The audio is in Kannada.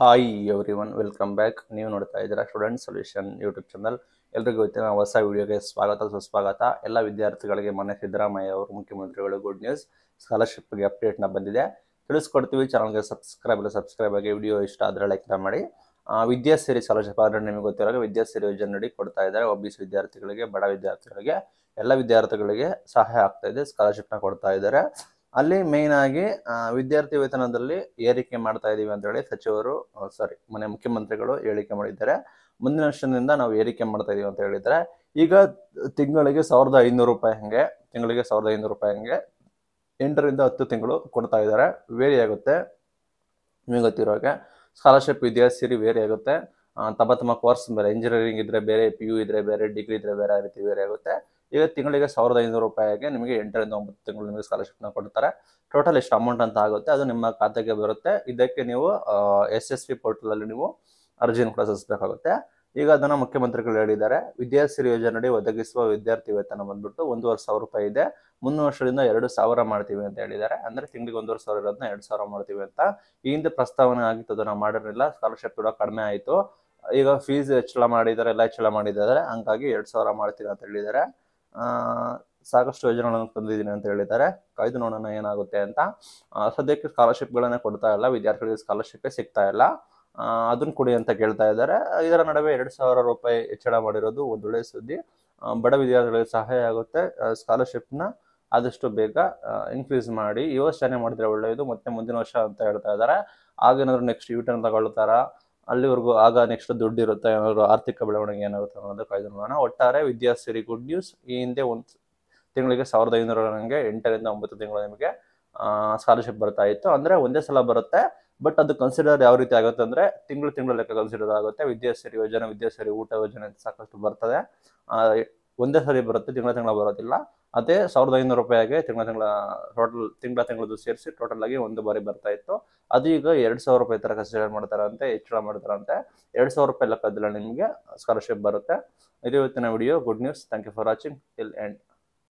hi everyone welcome back ನೀವು ನೋಡ್ತಾ ಇದ್ದೀರಾ ಸ್ಟೂಡೆಂಟ್ ಸೊಲ್ಯೂಷನ್ ಯೂಟ್ಯೂಬ್ ಚಾನಲ್ ಎಲ್ರಿಗೂ ಇವತ್ತಿನ ಹೊಸ ವಿಡಿಯೋಗೆ ಸ್ವಾಗತ ಸುಸ್ವಾಗತ ಎಲ್ಲ ವಿದ್ಯಾರ್ಥಿಗಳಿಗೆ ಮನೆ ಸಿದ್ದರಾಮಯ್ಯ ಅವರು ಮುಖ್ಯಮಂತ್ರಿಗಳು ಗುಡ್ ನ್ಯೂಸ್ ಸ್ಕಾಲರ್ಶಿಪ್ಗೆ ಅಪ್ಡೇಟ್ನ ಬಂದಿದೆ ತಿಳಿಸ್ಕೊಡ್ತೀವಿ ಚಾನಲ್ಗೆ ಸಬ್ಸ್ಕ್ರೈಬ್ ಇಲ್ಲ ಸಬ್ಸ್ಕ್ರೈಬ್ ಆಗಿ ವಿಡಿಯೋ ಇಷ್ಟ ಆದರೆ ಲೈಕ್ನ ಮಾಡಿ ವಿದ್ಯಾಸಿರಿ ಸ್ಕಾಲರ್ಶಿಪ್ ಆದರೆ ನಿಮಗೆ ಗೊತ್ತಿರೋ ವಿದ್ಯಾಸಿರಿ ಯೋಜನೆ ಕೊಡ್ತಾ ಇದ್ದಾರೆ ಸಿ ವಿದ್ಯಾರ್ಥಿಗಳಿಗೆ ಬಡ ವಿದ್ಯಾರ್ಥಿಗಳಿಗೆ ಎಲ್ಲ ವಿದ್ಯಾರ್ಥಿಗಳಿಗೆ ಸಹಾಯ ಆಗ್ತಾ ಇದೆ ಸ್ಕಾಲರ್ಶಿಪ್ನ ಕೊಡ್ತಾ ಇದ್ದಾರೆ ಅಲ್ಲಿ ಮೇನ್ ಆಗಿ ವಿದ್ಯಾರ್ಥಿ ವೇತನದಲ್ಲಿ ಏರಿಕೆ ಮಾಡ್ತಾ ಇದೀವಿ ಅಂತ ಹೇಳಿ ಸಚಿವರು ಸಾರಿ ಮನೆ ಮುಖ್ಯಮಂತ್ರಿಗಳು ಹೇಳಿಕೆ ಮಾಡಿದ್ದಾರೆ ಮುಂದಿನ ವರ್ಷದಿಂದ ನಾವು ಏರಿಕೆ ಮಾಡ್ತಾ ಇದೀವಿ ಅಂತ ಹೇಳಿದ್ರೆ ಈಗ ತಿಂಗಳಿಗೆ ಸಾವಿರದ ಐನೂರು ರೂಪಾಯಿ ಹಂಗೆ ತಿಂಗಳಿಗೆ ಸಾವಿರದ ಐನೂರು ರೂಪಾಯಿ ಹಂಗೆ ಎಂಟರಿಂದ ಹತ್ತು ತಿಂಗಳು ಕೊಡ್ತಾ ಇದ್ದಾರೆ ವೇರಿ ಆಗುತ್ತೆ ನಿಮಗೆ ಹಾಗೆ ಸ್ಕಾಲರ್ಶಿಪ್ ವಿದ್ಯಾರ್ಥಿ ವೇರಿ ಆಗುತ್ತೆ ತಮ್ಮ ತಮ್ಮ ಕೋರ್ಸ್ ಬೇರೆ ಇಂಜಿನಿಯರಿಂಗ್ ಇದ್ರೆ ಬೇರೆ ಪಿ ಯು ಇದ್ರೆ ಬೇರೆ ಡಿಗ್ರಿ ಇದ್ರೆ ಬೇರೆ ಆ ರೀತಿ ಬೇರೆ ಆಗುತ್ತೆ ಈಗ ತಿಂಗಳಿಗೆ ಸಾವಿರದ ಐನೂರು ರೂಪಾಯಿಗೆ ನಿಮಗೆ ಎಂಟರಿಂದ ಒಂಬತ್ತು ತಿಂಗಳು ನಿಮಗೆ ನ ಕೊಡ್ತಾರೆ ಟೋಟಲ್ ಎಷ್ಟು ಅಮೌಂಟ್ ಅಂತ ಆಗುತ್ತೆ ಅದು ನಿಮ್ಮ ಖಾತೆಗೆ ಬರುತ್ತೆ ಇದಕ್ಕೆ ನೀವು ಎಸ್ ಎಸ್ ಪಿ ಪೋರ್ಟಲಲ್ಲಿ ನೀವು ಅರ್ಜಿಯನ್ನು ಕೂಡ ಸಲ್ಲಿಸಬೇಕಾಗುತ್ತೆ ಈಗ ಅದನ್ನು ಮುಖ್ಯಮಂತ್ರಿಗಳು ಹೇಳಿದ್ದಾರೆ ವಿದ್ಯಾಸಿರಿ ಯೋಜನೆಯಡಿ ಒದಗಿಸುವ ವಿದ್ಯಾರ್ಥಿ ವೇತನ ಬಂದ್ಬಿಟ್ಟು ಒಂದೂವರೆ ಸಾವಿರ ರೂಪಾಯಿ ಇದೆ ಮುಂದಿನ ವರ್ಷದಿಂದ ಎರಡು ಸಾವಿರ ಮಾಡ್ತೀವಿ ಅಂತ ಹೇಳಿದ್ದಾರೆ ಅಂದ್ರೆ ತಿಂಗಳಿಗೆ ಒಂದೂವರೆ ಸಾವಿರ ಇರೋದನ್ನ ಎರಡು ಸಾವಿರ ಮಾಡ್ತೀವಿ ಅಂತ ಈ ಹಿಂದೆ ಪ್ರಸ್ತಾವನೆ ಆಗಿತ್ತು ಅದನ್ನ ಮಾಡಿರಲಿಲ್ಲ ಸ್ಕಾಲರ್ಶಿಪ್ ಕೂಡ ಕಡಿಮೆ ಆಯಿತು ಈಗ ಫೀಸ್ ಹೆಚ್ಚಳ ಮಾಡಿದ್ದಾರೆ ಎಲ್ಲ ಹೆಚ್ಚಳ ಮಾಡಿದ್ದಾರೆ ಹಂಗಾಗಿ ಎರಡು ಸಾವಿರ ಮಾಡ್ತೀವಿ ಅಂತ ಹೇಳಿದ್ದಾರೆ ಸಾಕಷ್ಟು ಯೋಜನೆಗಳನ್ನು ತಂದಿದ್ದೀನಿ ಅಂತ ಹೇಳಿದ್ದಾರೆ ಕಾಯ್ದು ನೋಡೋಣ ಏನಾಗುತ್ತೆ ಅಂತ ಸದ್ಯಕ್ಕೆ ಸ್ಕಾಲರ್ಶಿಪ್ಗಳನ್ನೇ ಕೊಡ್ತಾ ಇಲ್ಲ ವಿದ್ಯಾರ್ಥಿಗಳಿಗೆ ಸ್ಕಾಲರ್ಶಿಪ್ಪೇ ಸಿಗ್ತಾ ಇಲ್ಲ ಅದನ್ನು ಕೊಡಿ ಅಂತ ಕೇಳ್ತಾ ಇದ್ದಾರೆ ಇದರ ನಡುವೆ ಎರಡು ಸಾವಿರ ರೂಪಾಯಿ ಹೆಚ್ಚಳ ಮಾಡಿರೋದು ಒಂದೊಳ್ಳೆ ಸುದ್ದಿ ಬಡ ವಿದ್ಯಾರ್ಥಿಗಳಿಗೆ ಸಹಾಯ ಆಗುತ್ತೆ ಸ್ಕಾಲರ್ಶಿಪ್ನ ಆದಷ್ಟು ಬೇಗ ಇನ್ಕ್ರೀಸ್ ಮಾಡಿ ಈ ವರ್ಷನೇ ಮಾಡಿದ್ರೆ ಒಳ್ಳೆಯದು ಮತ್ತೆ ಮುಂದಿನ ವರ್ಷ ಅಂತ ಹೇಳ್ತಾ ಇದ್ದಾರೆ ಆಗೇನಾದ್ರು ನೆಕ್ಸ್ಟ್ ಯೂಟರ್ನ್ ತಗೊಳ್ತಾರ ಅಲ್ಲಿವರೆಗೂ ಆಗ ನೆಕ್ಸ್ಟ್ ದುಡ್ಡು ಇರುತ್ತೆ ಏನಾದ್ರು ಆರ್ಥಿಕ ಬೆಳವಣಿಗೆ ಏನಾಗುತ್ತೆ ಅನ್ನೋದು ಕಾಯ್ದು ನೋಡೋಣ ಒಟ್ಟಾರೆ ವಿದ್ಯಾಸಿರಿ ಗುಡ್ ನ್ಯೂಸ್ ಈ ಹಿಂದೆ ಒಂದು ತಿಂಗಳಿಗೆ ಸಾವಿರದ ಐನೂರ ನನಗೆ ಎಂಟರಿಂದ ಒಂಬತ್ತು ತಿಂಗಳು ನಿಮಗೆ ಸ್ಕಾಲರ್ಶಿಪ್ ಬರ್ತಾ ಇತ್ತು ಅಂದರೆ ಒಂದೇ ಸಲ ಬರುತ್ತೆ ಬಟ್ ಅದು ಕನ್ಸಿಡರ್ ಯಾವ ರೀತಿ ಆಗುತ್ತೆ ಅಂದರೆ ತಿಂಗಳು ತಿಂಗಳು ಲೆಕ್ಕ ಕನ್ಸಿಡರ್ ಆಗುತ್ತೆ ವಿದ್ಯಾಸಿರಿ ಯೋಜನೆ ವಿದ್ಯಾಸಿರಿ ಊಟ ಯೋಜನೆ ಸಾಕಷ್ಟು ಬರ್ತದೆ ಒಂದೇ ಸರಿ ಬರುತ್ತೆ ತಿಂಗಳ ತಿಂಗಳ ಬರೋದಿಲ್ಲ ಅದೇ ಸಾವಿರದ ಐನೂರು ರೂಪಾಯಿಗೆ ತಿಂಗಳ ತಿಂಗಳ ಟೋಟಲ್ ತಿಂಗಳ ತಿಂಗಳದು ಸೇರಿಸಿ ಟೋಟಲ್ ಆಗಿ ಒಂದು ಬಾರಿ ಬರ್ತಾ ಇತ್ತು ಅದು ಈಗ ಎರಡು ಸಾವಿರ ರೂಪಾಯಿ ಥರ ಕನ್ಸಿಡರ್ ಮಾಡ್ತಾರಂತೆ ಹೆಚ್ಚಳ ಮಾಡ್ತಾರಂತೆ ಎರಡು ಸಾವಿರ ರೂಪಾಯಿ ಲೆಕ್ಕದಲ್ಲ ನಿಮಗೆ ಸ್ಕಾಲರ್ಶಿಪ್ ಬರುತ್ತೆ ಇದು ಇವತ್ತಿನ video good news thank you for watching till end